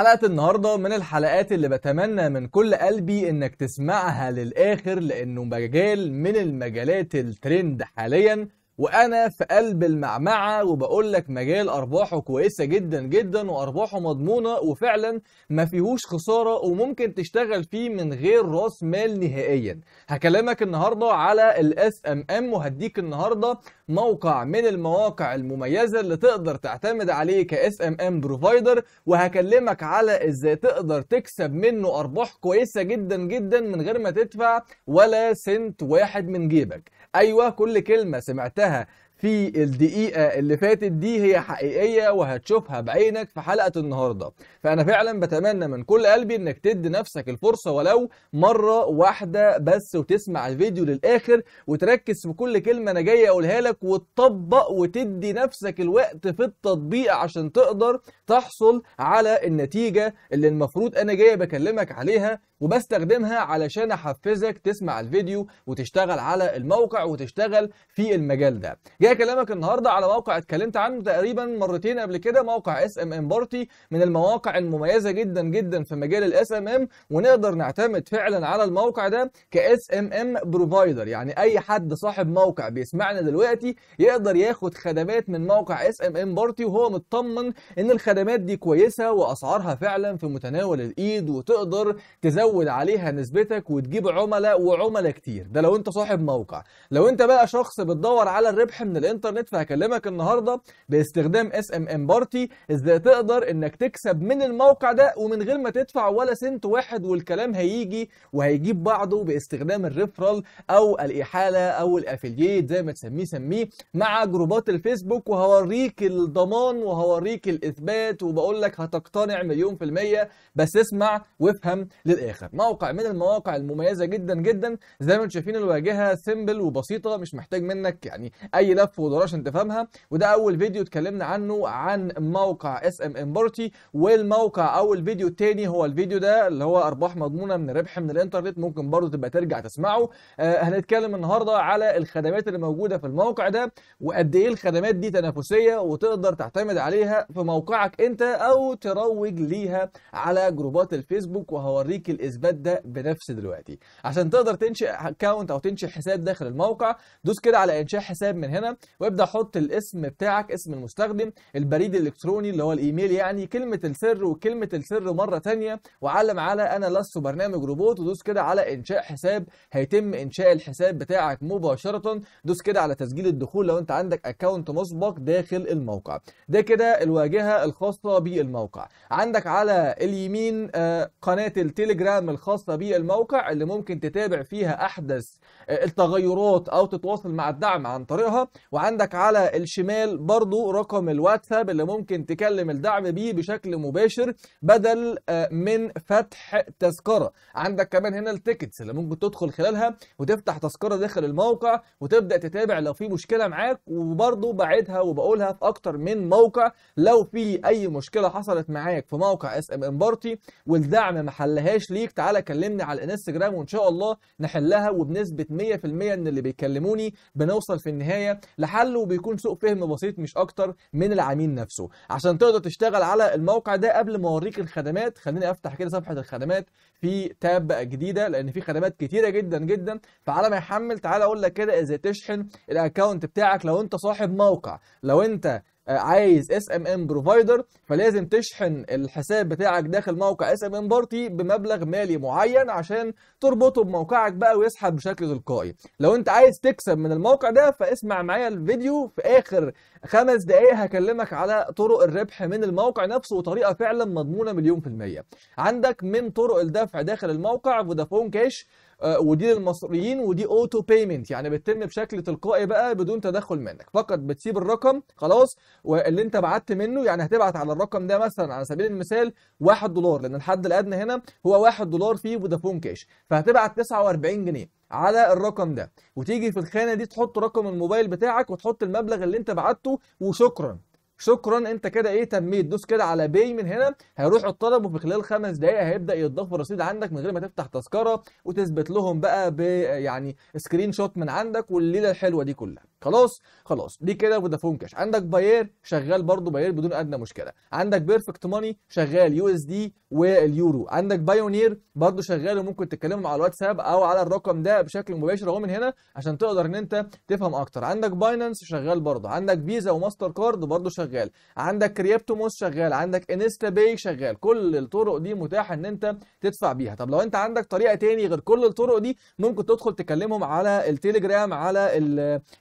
حلقة النهاردة من الحلقات اللي بتمنى من كل قلبي انك تسمعها للآخر لانه مجال من المجالات الترند حاليا وانا في قلب المعمعه وبقول لك مجال ارباحه كويسه جدا جدا وارباحه مضمونه وفعلا ما فيهوش خساره وممكن تشتغل فيه من غير راس مال نهائيا هكلمك النهارده على الاس ام ام وهديك النهارده موقع من المواقع المميزه اللي تقدر تعتمد عليه كاس ام ام بروفايدر وهكلمك على ازاي تقدر تكسب منه ارباح كويسه جدا جدا من غير ما تدفع ولا سنت واحد من جيبك ايوه كل كلمه سمعتها है في الدقيقة اللي فاتت دي هي حقيقية وهتشوفها بعينك في حلقة النهاردة فأنا فعلا بتمنى من كل قلبي إنك تدي نفسك الفرصة ولو مرة واحدة بس وتسمع الفيديو للآخر وتركز في كل كلمة أنا جاي أقولها لك وتطبق وتدي نفسك الوقت في التطبيق عشان تقدر تحصل على النتيجة اللي المفروض أنا جاي بكلمك عليها وبستخدمها علشان أحفزك تسمع الفيديو وتشتغل على الموقع وتشتغل في المجال ده جاي اكلمك النهارده على موقع اتكلمت عنه تقريبا مرتين قبل كده موقع اس ام ام بارتي من المواقع المميزه جدا جدا في مجال الاس ام ام ونقدر نعتمد فعلا على الموقع ده كاس ام ام بروفايدر يعني اي حد صاحب موقع بيسمعنا دلوقتي يقدر ياخد خدمات من موقع اس ام ام بارتي وهو مطمن ان الخدمات دي كويسه واسعارها فعلا في متناول الايد وتقدر تزود عليها نسبتك وتجيب عملاء وعملاء كتير ده لو انت صاحب موقع لو انت بقى شخص بتدور على الربح من الانترنت فهكلمك النهارده باستخدام اس ام ام بارتي ازاي تقدر انك تكسب من الموقع ده ومن غير ما تدفع ولا سنت واحد والكلام هيجي وهيجيب بعضه باستخدام الريفرال او الاحاله او الافلييت زي ما تسميه سميه مع جروبات الفيسبوك وهوريك الضمان وهوريك الاثبات وبقول لك هتقتنع مليون في الميه بس اسمع وافهم للاخر موقع من المواقع المميزه جدا جدا زي ما انتم شايفين الواجهه سيمبل وبسيطه مش محتاج منك يعني اي لف ملف ودور عشان تفهمها وده اول فيديو اتكلمنا عنه عن موقع اس ام ام بارتي والموقع او الفيديو الثاني هو الفيديو ده اللي هو ارباح مضمونه من ربح من الانترنت ممكن برضه تبقى ترجع تسمعه آه هنتكلم النهارده على الخدمات اللي موجوده في الموقع ده وقد ايه الخدمات دي تنافسيه وتقدر تعتمد عليها في موقعك انت او تروج ليها على جروبات الفيسبوك وهوريك الاثبات ده بنفسي دلوقتي عشان تقدر تنشئ اكونت او تنشئ حساب داخل الموقع دوس كده على انشاء حساب من هنا وابدا حط الاسم بتاعك اسم المستخدم البريد الالكتروني اللي هو الايميل يعني كلمه السر وكلمه السر مره ثانيه وعلم على انا لست برنامج روبوت ودوس كده على انشاء حساب هيتم انشاء الحساب بتاعك مباشره دوس كده على تسجيل الدخول لو انت عندك اكونت مسبق داخل الموقع ده كده الواجهه الخاصه بالموقع عندك على اليمين آه، قناه التليجرام الخاصه بالموقع اللي ممكن تتابع فيها احدث آه، التغيرات او تتواصل مع الدعم عن طريقها وعندك على الشمال برضو رقم الواتساب اللي ممكن تكلم الدعم بيه بشكل مباشر بدل آه، من فتح تذكره عندك كمان هنا التيكتس اللي ممكن تدخل خلالها وتفتح تذكره داخل الموقع وتبدا تتابع لو في مشكله معاك وبرضو بعدها وبقولها في اكتر من موقع لو في اي مشكله حصلت معاك في موقع اس ام ام بارتي والدعم ما حلهاش ليك تعالى كلمني على الانستجرام وان شاء الله نحلها وبنسبه 100% ان اللي بيكلموني بنوصل في النهايه لحله بيكون سوء فهم بسيط مش اكتر من العميل نفسه عشان تقدر تشتغل على الموقع ده قبل ما اوريك الخدمات خليني افتح كده صفحه الخدمات في تاب جديده لان في خدمات كتيره جدا جدا فعلى ما يحمل تعالى اقول لك كده ازاي تشحن الاكونت بتاعك لو انت صاحب موقع لو انت عايز اس ام ام بروفايدر فلازم تشحن الحساب بتاعك داخل موقع اس ام ام بارتي بمبلغ مالي معين عشان تربطه بموقعك بقى ويسحب بشكل تلقائي لو انت عايز تكسب من الموقع ده فاسمع معايا الفيديو في اخر خمس دقايق هكلمك على طرق الربح من الموقع نفسه وطريقه فعلا مضمونه مليون في الميه عندك من طرق الدفع داخل الموقع فودافون كاش آه، ودي للمصريين ودي اوتو بيمنت يعني بتتم بشكل تلقائي بقى بدون تدخل منك فقط بتسيب الرقم خلاص واللي انت بعت منه يعني هتبعت على الرقم ده مثلا على سبيل المثال 1 دولار لان الحد الادنى هنا هو 1 دولار في فودافون كاش فهتبعت 49 جنيه على الرقم ده وتيجي في الخانه دي تحط رقم الموبايل بتاعك وتحط المبلغ اللي انت بعته وشكرا شكرا انت كده ايه تميت دوس كده على باي من هنا هيروح الطلب وفي خلال خمس دقائق هيبدا يتضاف الرصيد عندك من غير ما تفتح تذكره وتثبت لهم بقى ب يعني سكرين شوت من عندك والليله الحلوه دي كلها خلاص خلاص دي كده فودافون كاش عندك باير شغال برضو باير بدون ادنى مشكله عندك بيرفكت ماني شغال يو اس دي واليورو عندك بايونير برضو شغال وممكن تتكلموا على الواتساب او على الرقم ده بشكل مباشر اهو من هنا عشان تقدر ان انت تفهم اكتر عندك بايننس شغال برضو عندك فيزا وماستر كارد برضو شغال عندك كريبتوموس شغال عندك انستا باي شغال كل الطرق دي متاحه ان انت تدفع بيها طب لو انت عندك طريقه تاني غير كل الطرق دي ممكن تدخل تكلمهم على التليجرام على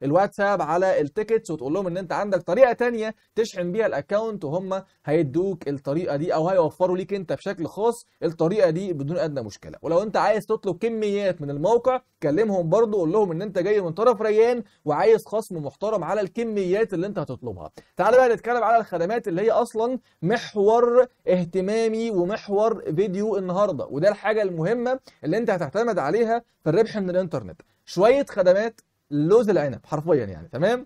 الواتساب على التيكتس وتقول لهم ان انت عندك طريقه تانيه تشحن بيها الاكونت وهم هيدوك الطريقه دي او هيوفروا ليك انت بشكل خاص الطريقه دي بدون ادنى مشكله ولو انت عايز تطلب كميات من الموقع كلمهم برضو قول لهم ان انت جاي من طرف ريان وعايز خصم محترم على الكميات اللي انت هتطلبها تعال بقى نتكلم على الخدمات اللي هي اصلا محور اهتمامي ومحور فيديو النهارده وده الحاجه المهمه اللي انت هتعتمد عليها في الربح من الانترنت شويه خدمات لوز العنب حرفيا يعني تمام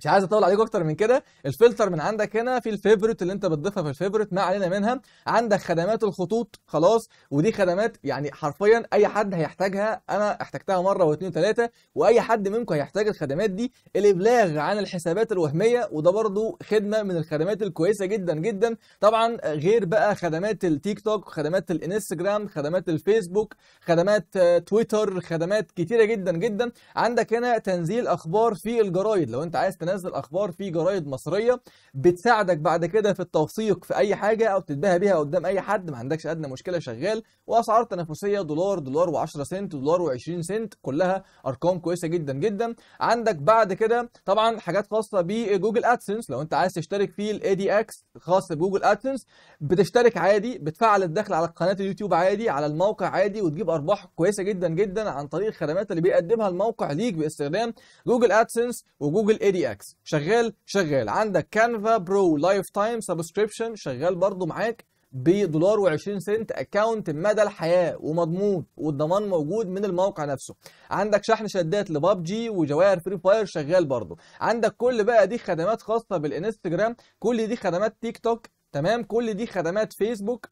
مش عايز اطول عليكم اكتر من كده الفلتر من عندك هنا في الفيفوريت اللي انت بتضيفها في الفيفوريت ما علينا منها عندك خدمات الخطوط خلاص ودي خدمات يعني حرفيا اي حد هيحتاجها انا احتجتها مره واثنين وثلاثه واي حد منكم هيحتاج الخدمات دي الابلاغ عن الحسابات الوهميه وده برضو خدمه من الخدمات الكويسه جدا جدا طبعا غير بقى خدمات التيك توك خدمات الانستجرام خدمات الفيسبوك خدمات تويتر خدمات كتيره جدا جدا عندك هنا تنزيل اخبار في الجرايد لو انت عايز بنزل اخبار في جرايد مصريه بتساعدك بعد كده في التوثيق في اي حاجه او تتباهى بيها قدام اي حد ما عندكش ادنى مشكله شغال واسعار تنافسيه دولار دولار و10 سنت دولار و20 سنت كلها ارقام كويسه جدا جدا عندك بعد كده طبعا حاجات خاصه بجوجل ادسنس لو انت عايز تشترك في الاي دي اكس خاص بجوجل ادسنس بتشترك عادي بتفعل الدخل على قناه اليوتيوب عادي على الموقع عادي وتجيب ارباح كويسه جدا جدا عن طريق الخدمات اللي بيقدمها الموقع ليك باستخدام جوجل ادسنس وجوجل اي دي اكس ماكس شغال شغال عندك كانفا برو لايف تايم سبسكريبشن شغال برضو معاك بدولار و20 سنت اكونت مدى الحياه ومضمون والضمان موجود من الموقع نفسه عندك شحن شدات لبابجي وجواهر فري فاير شغال برضه عندك كل بقى دي خدمات خاصه بالانستجرام كل دي خدمات تيك توك تمام كل دي خدمات فيسبوك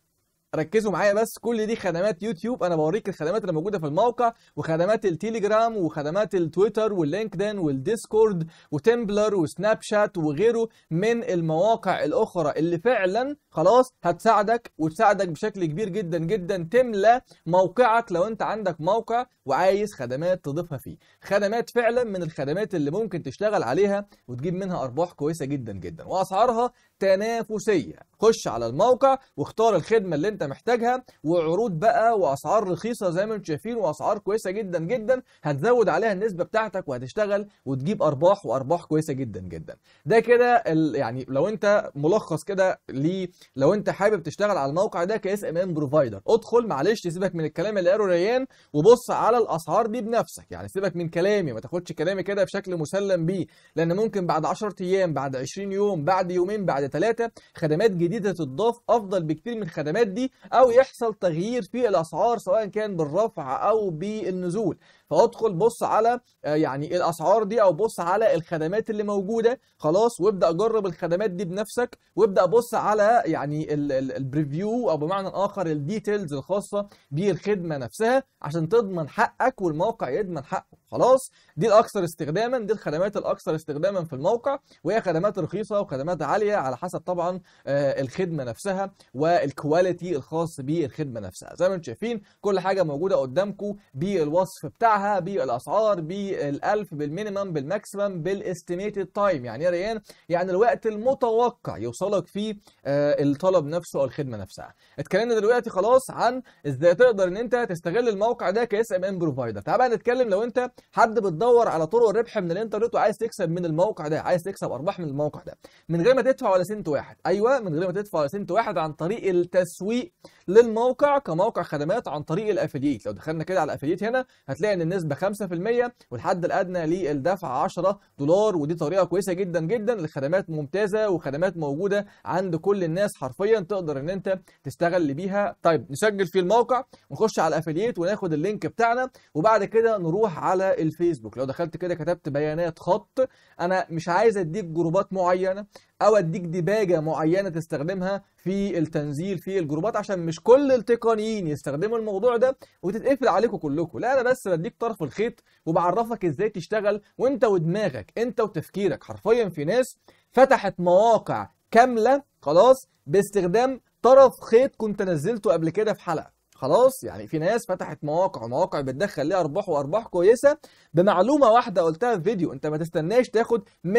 ركزوا معايا بس كل دي خدمات يوتيوب انا بوريك الخدمات اللي موجوده في الموقع وخدمات التليجرام وخدمات التويتر واللينكدين والديسكورد وتمبلر وسناب شات وغيره من المواقع الاخرى اللي فعلا خلاص هتساعدك وتساعدك بشكل كبير جدا جدا تملى موقعك لو انت عندك موقع وعايز خدمات تضيفها فيه خدمات فعلا من الخدمات اللي ممكن تشتغل عليها وتجيب منها ارباح كويسه جدا جدا واسعارها تنافسيه خش على الموقع واختار الخدمه اللي انت انت محتاجها وعروض بقى واسعار رخيصه زي ما انتم شايفين واسعار كويسه جدا جدا هتزود عليها النسبه بتاعتك وهتشتغل وتجيب ارباح وارباح كويسه جدا جدا ده كده يعني لو انت ملخص كده لي لو انت حابب تشتغل على الموقع ده كاس ام ام بروفايدر ادخل معلش سيبك من الكلام اللي قاله ريان وبص على الاسعار دي بنفسك يعني سيبك من كلامي ما تاخدش كلامي كده بشكل مسلم بيه لان ممكن بعد 10 ايام بعد 20 يوم بعد يومين بعد ثلاثه خدمات جديده تتضاف افضل بكتير من الخدمات دي او يحصل تغيير في الاسعار سواء كان بالرفع او بالنزول فادخل بص على آه، يعني الاسعار دي او بص على الخدمات اللي موجوده خلاص وابدا جرب الخدمات دي بنفسك وابدا بص على يعني البريفيو او بمعنى اخر الديتيلز الخاصه بالخدمه نفسها عشان تضمن حقك والموقع يضمن حقه خلاص دي الاكثر استخداما دي الخدمات الاكثر استخداما في الموقع وهي خدمات رخيصه وخدمات عاليه على حسب طبعا آه، الخدمه نفسها والكواليتي الخاص بالخدمه نفسها زي ما انتم شايفين كل حاجه موجوده قدامكم بالوصف بتاعها بالاسعار بالالف بالمينيمم بالماكسيمم بالاستيميتد تايم يعني ايه ريان يعني الوقت المتوقع يوصلك فيه آه، الطلب نفسه او الخدمه نفسها اتكلمنا دلوقتي خلاص عن ازاي تقدر ان انت تستغل الموقع ده كاس ام ام بروفايدر تعال بقى نتكلم لو انت حد بتدور على طرق الربح من الانترنت وعايز تكسب من الموقع ده عايز تكسب ارباح من الموقع ده من غير ما تدفع ولا سنت واحد ايوه من غير ما تدفع ولا سنت واحد عن طريق التسويق للموقع كموقع خدمات عن طريق الافيليت لو دخلنا كده على الافيليت هنا هتلاقي ان النسبه 5% والحد الادنى للدفع 10 دولار ودي طريقه كويسه جدا جدا لخدمات ممتازه وخدمات موجوده عند كل الناس حرفيا تقدر ان انت تستغل بيها طيب نسجل في الموقع ونخش على الافيليت وناخد اللينك بتاعنا وبعد كده نروح على الفيسبوك لو دخلت كده كتبت بيانات خط انا مش عايز اديك جروبات معينه او اديك ديباجه معينه تستخدمها في التنزيل في الجروبات عشان مش كل التقنيين يستخدموا الموضوع ده وتتقفل عليكم كلكم لا انا بس بديك طرف الخيط وبعرفك ازاي تشتغل وانت ودماغك انت وتفكيرك حرفيا في ناس فتحت مواقع كامله خلاص باستخدام طرف خيط كنت نزلته قبل كده في حلقه خلاص يعني في ناس فتحت مواقع مواقع بتدخل ليها ارباح وارباح كويسه بمعلومه واحده قلتها في فيديو انت ما تستناش تاخد 100%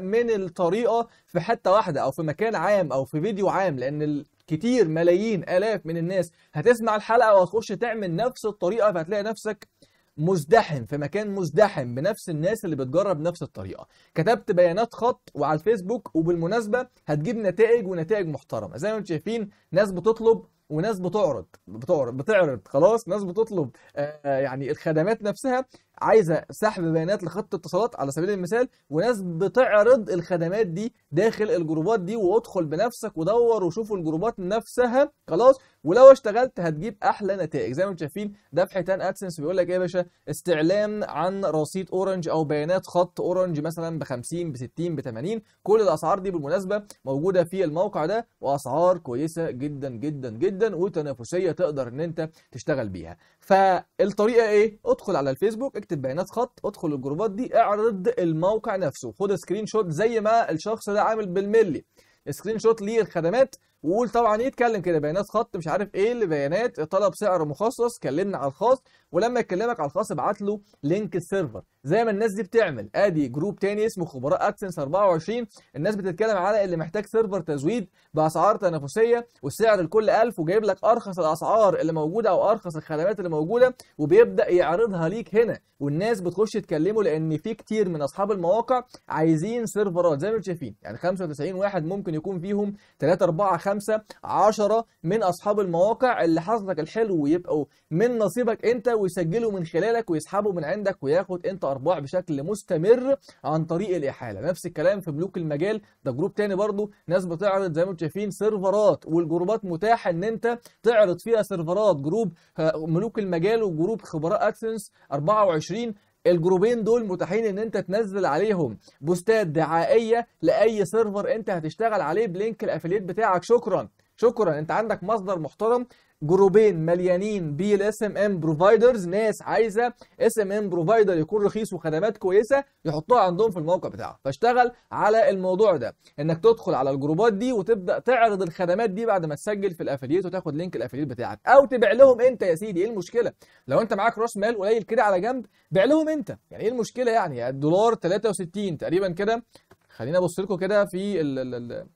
من الطريقه في حته واحده او في مكان عام او في فيديو عام لان كتير ملايين الاف من الناس هتسمع الحلقه وهتخش تعمل نفس الطريقه فهتلاقي نفسك مزدحم في مكان مزدحم بنفس الناس اللي بتجرب نفس الطريقه كتبت بيانات خط وعلى الفيسبوك وبالمناسبه هتجيب نتائج ونتائج محترمه زي ما انتم شايفين ناس بتطلب وناس بتعرض بتعرض بتعرض خلاص ناس بتطلب آه، يعني الخدمات نفسها عايزه سحب بيانات لخط اتصالات على سبيل المثال وناس بتعرض الخدمات دي داخل الجروبات دي وادخل بنفسك ودور وشوف الجروبات نفسها خلاص ولو اشتغلت هتجيب احلى نتائج زي ما انتم شايفين ده في حيتان ادسنس بيقول لك ايه يا باشا استعلان عن رصيد اورنج او بيانات خط اورنج مثلا ب 50 ب 60 ب 80 كل الاسعار دي بالمناسبه موجوده في الموقع ده واسعار كويسه جدا جدا جدا وتنافسيه تقدر ان انت تشتغل بيها فالطريقه ايه ادخل على الفيسبوك اكتب بيانات خط ادخل الجروبات دي اعرض الموقع نفسه خد سكرين شوت زي ما الشخص ده عامل بالملي سكرين شوت للخدمات وقول طبعا يتكلم كده بيانات خط مش عارف ايه اللي بيانات طلب سعر مخصص كلمنا على الخاص ولما يكلمك على الخاص ابعت له لينك السيرفر زي ما الناس دي بتعمل ادي جروب تاني اسمه خبراء اكسنس 24 الناس بتتكلم على اللي محتاج سيرفر تزويد باسعار تنافسيه والسعر لكل 1000 وجايب لك ارخص الاسعار اللي موجوده او ارخص الخدمات اللي موجوده وبيبدا يعرضها ليك هنا والناس بتخش تكلمه لان في كتير من اصحاب المواقع عايزين سيرفرات زي ما انتم شايفين يعني 95 واحد ممكن يكون فيهم 3 4 5 10 من اصحاب المواقع اللي حظك الحلو ويبقوا من نصيبك انت ويسجله من خلالك ويسحبه من عندك وياخد انت ارباح بشكل مستمر عن طريق الاحاله نفس الكلام في ملوك المجال ده جروب تاني برضو ناس بتعرض زي ما انتم شايفين سيرفرات والجروبات متاحه ان انت تعرض فيها سيرفرات جروب آه، ملوك المجال وجروب خبراء اكسنس 24 الجروبين دول متاحين ان انت تنزل عليهم بوستات دعائيه لاي سيرفر انت هتشتغل عليه بلينك الافلييت بتاعك شكرا شكرا انت عندك مصدر محترم جروبين مليانين بالاس ام ام بروفايدرز ناس عايزه اس ام ام بروفايدر يكون رخيص وخدمات كويسه يحطوها عندهم في الموقع بتاعه فاشتغل على الموضوع ده انك تدخل على الجروبات دي وتبدا تعرض الخدمات دي بعد ما تسجل في الافلييت وتاخد لينك الافلييت بتاعك او تبيع لهم انت يا سيدي ايه المشكله لو انت معاك راس مال قليل كده على جنب بيع لهم انت يعني ايه المشكله يعني الدولار 63 تقريبا كده خليني ابص لكم كده في ال ال ال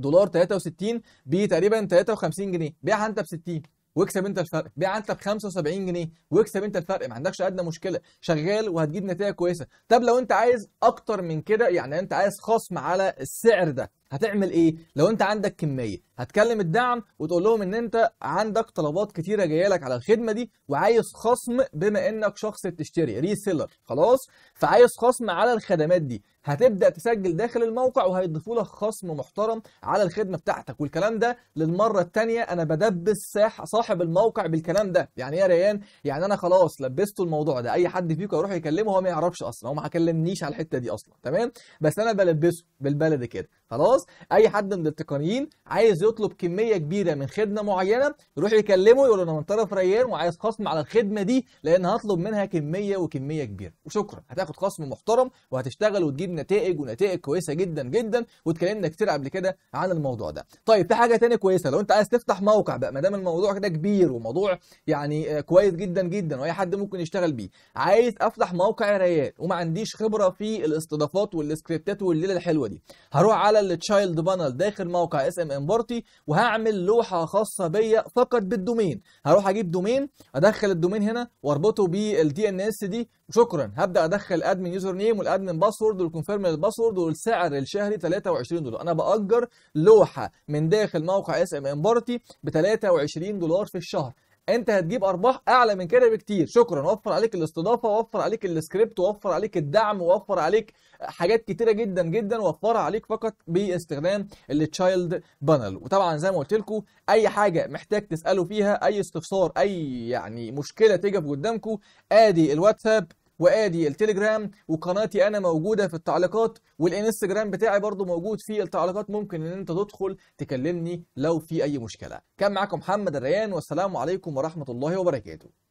دولار 63 بتقريبا 53 جنيه بيعها انت ب 60 واكسب انت الفرق بيع انت ب 75 جنيه واكسب انت الفرق ما عندكش ادنى مشكله شغال وهتجيب نتائج كويسه طب لو انت عايز اكتر من كده يعني انت عايز خصم على السعر ده هتعمل ايه لو انت عندك كميه هتكلم الدعم وتقول لهم ان انت عندك طلبات كتيره جايه لك على الخدمه دي وعايز خصم بما انك شخص بتشتري ريسيلر خلاص فعايز خصم على الخدمات دي هتبدا تسجل داخل الموقع وهيضيفوا لك خصم محترم على الخدمه بتاعتك والكلام ده للمره الثانيه انا بدبس صاحب الموقع بالكلام ده يعني ايه يا ريان يعني انا خلاص لبسته الموضوع ده اي حد فيكم يروح يكلمه هو ما يعرفش اصلا هو ما كلمنيش على الحته دي اصلا تمام بس انا بلبسه بالبلدي كده خلاص اي حد من التقنيين عايز يطلب كميه كبيره من خدمه معينه يروح يكلمه يقول انا من طرف ريان وعايز خصم على الخدمه دي لان هطلب منها كميه وكميه كبيره وشكرا هتاخد خصم محترم وهتشتغل وتجيب بتجيب نتائج ونتائج كويسه جدا جدا واتكلمنا كتير قبل كده عن الموضوع ده طيب في حاجه تانية كويسه لو انت عايز تفتح موقع بقى ما دام الموضوع ده كبير وموضوع يعني آه، كويس جدا جدا واي حد ممكن يشتغل بيه عايز افتح موقع ريال وما عنديش خبره في الاستضافات والسكريبتات والليله الحلوه دي هروح على التشايلد بانل داخل موقع اس ام ام بارتي وهعمل لوحه خاصه بيا فقط بالدومين هروح اجيب دومين ادخل الدومين هنا واربطه بالدي ان اس دي شكرا هبدا ادخل ادمن يوزر نيم والادمن باسورد والكونفيرم للباسورد والسعر الشهري 23 دولار انا باجر لوحه من داخل موقع اس ام ام بارتي ب 23 دولار في الشهر انت هتجيب ارباح اعلى من كده بكتير شكرا وفر عليك الاستضافه وفر عليك السكريبت وفر عليك الدعم وفر عليك حاجات كتيره جدا جدا وفرها عليك فقط باستخدام التشايلد بانل وطبعا زي ما قلت لكم اي حاجه محتاج تسالوا فيها اي استفسار اي يعني مشكله تيجي قدامكم ادي الواتساب وادي التليجرام وقناتي انا موجوده في التعليقات والانستجرام بتاعي برضو موجود في التعليقات ممكن ان انت تدخل تكلمني لو في اي مشكله كان معاكم محمد الريان والسلام عليكم ورحمه الله وبركاته